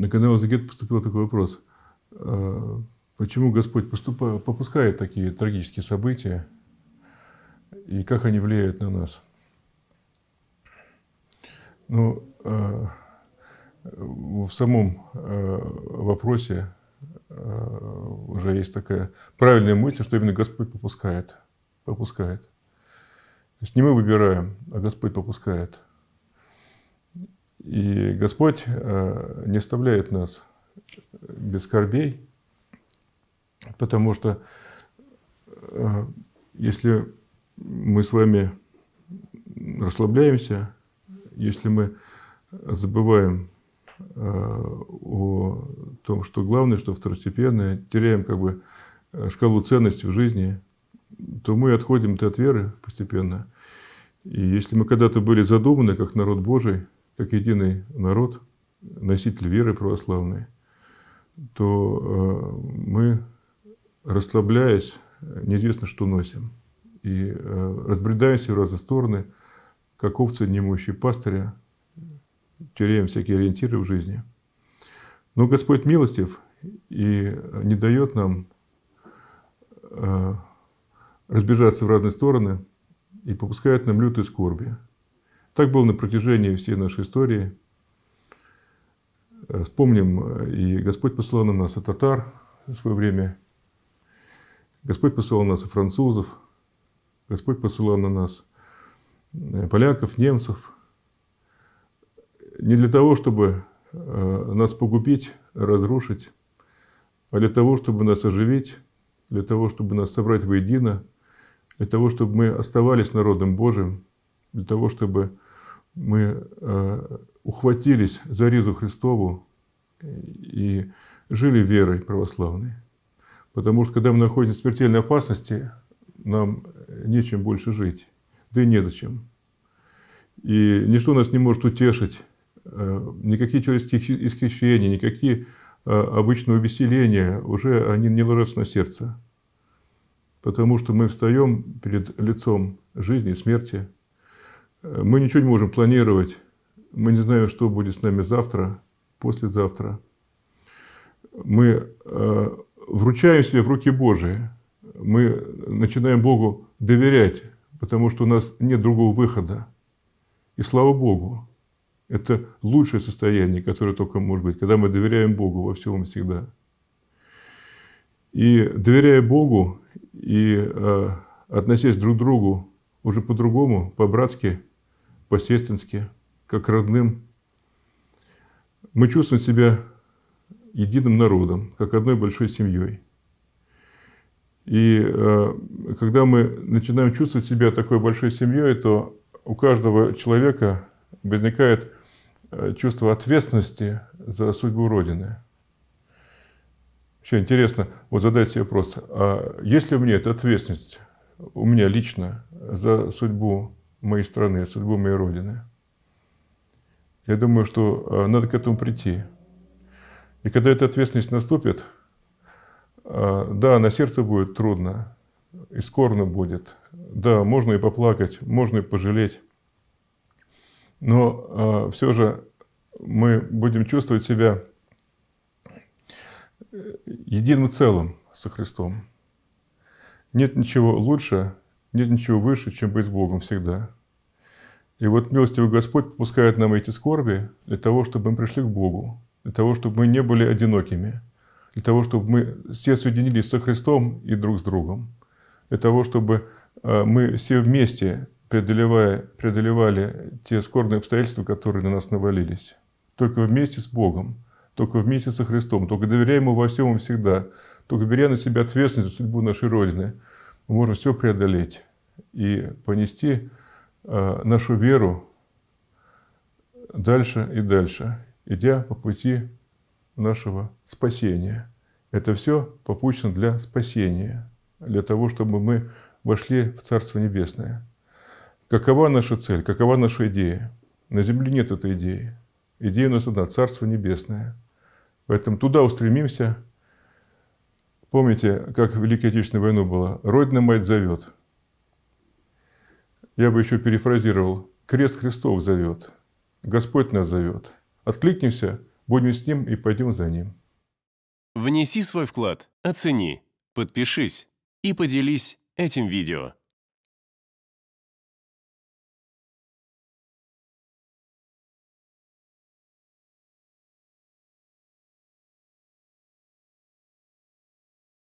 на канал Загет поступил такой вопрос. А, почему Господь поступает, попускает такие трагические события и как они влияют на нас? Ну, а, в самом а, вопросе уже есть такая правильная мысль, что именно Господь попускает. Попускает. То есть не мы выбираем, а Господь попускает. И Господь э, не оставляет нас без скорбей, потому что э, если мы с вами расслабляемся, если мы забываем э, о том, что главное, что второстепенное, теряем как бы шкалу ценностей в жизни, то мы отходим от веры постепенно. И если мы когда-то были задуманы как народ Божий, как единый народ, носитель веры православной, то э, мы, расслабляясь, неизвестно, что носим. И э, разбредаемся в разные стороны, как овцы, немущие пастыря, теряем всякие ориентиры в жизни. Но Господь милостив и не дает нам э, разбежаться в разные стороны и попускает нам лютые скорби. Так было на протяжении всей нашей истории. Э, вспомним, э, и Господь послал на нас и татар в свое время. Господь посылал на нас и французов. Господь посылал на нас э, поляков, немцев. Не для того, чтобы нас погубить, разрушить, а для того, чтобы нас оживить, для того, чтобы нас собрать воедино, для того, чтобы мы оставались народом Божиим, для того, чтобы мы э, ухватились за ризу Христову и жили верой православной. Потому что когда мы находимся в смертельной опасности, нам нечем больше жить, да и незачем. И ничто нас не может утешить, э, никакие человеческие исхищения, никакие э, обычные увеселения уже они не ложатся на сердце. Потому что мы встаем перед лицом жизни и смерти – Э, мы ничего не можем планировать. Мы не знаем, что будет с нами завтра, послезавтра. Мы э, вручаем себе в руки Божии. Мы начинаем Богу доверять, потому что у нас нет другого выхода. И слава Богу, это лучшее состояние, которое только может быть, когда мы доверяем Богу во всем всегда. И доверяя Богу и э, относясь друг к другу уже по-другому, по-братски, по-сестрински, как родным. Мы чувствуем себя единым народом, как одной большой семьей. И э, когда мы начинаем чувствовать себя такой большой семьей, то у каждого человека возникает э, чувство ответственности за судьбу Родины. Вообще интересно, вот задать себе вопрос, а есть ли у меня эта ответственность, у меня лично, за судьбу моей страны, судьбу моей Родины. Я думаю, что э, надо к этому прийти. И когда эта ответственность наступит, э, да, на сердце будет трудно, и скорно будет. Да, можно и поплакать, можно и пожалеть. Но э, все же мы будем чувствовать себя единым целым со Христом. Нет ничего лучше, нет ничего выше, чем быть с Богом всегда. И вот милостивый Господь пускает нам эти скорби для того, чтобы мы пришли к Богу, для того, чтобы мы не были одинокими, для того, чтобы мы все соединились со Христом и друг с другом, для того, чтобы э, мы все вместе преодолевая, преодолевали те скорбные обстоятельства, которые на нас навалились. Только вместе с Богом, только вместе со Христом, только доверяя Ему во всем и всегда, только беря на себя ответственность за судьбу нашей Родины – мы можем все преодолеть и понести э, нашу веру дальше и дальше, идя по пути нашего спасения. Это все попущено для спасения, для того, чтобы мы вошли в Царство Небесное. Какова наша цель, какова наша идея? На земле нет этой идеи. Идея у нас одна – Царство Небесное. Поэтому туда устремимся – Помните, как в Великой Отечественной войну было? «Родина мать зовет». Я бы еще перефразировал. «Крест Христов зовет». «Господь нас зовет». Откликнемся, будем с Ним и пойдем за Ним. Внеси свой вклад, оцени, подпишись и поделись этим видео.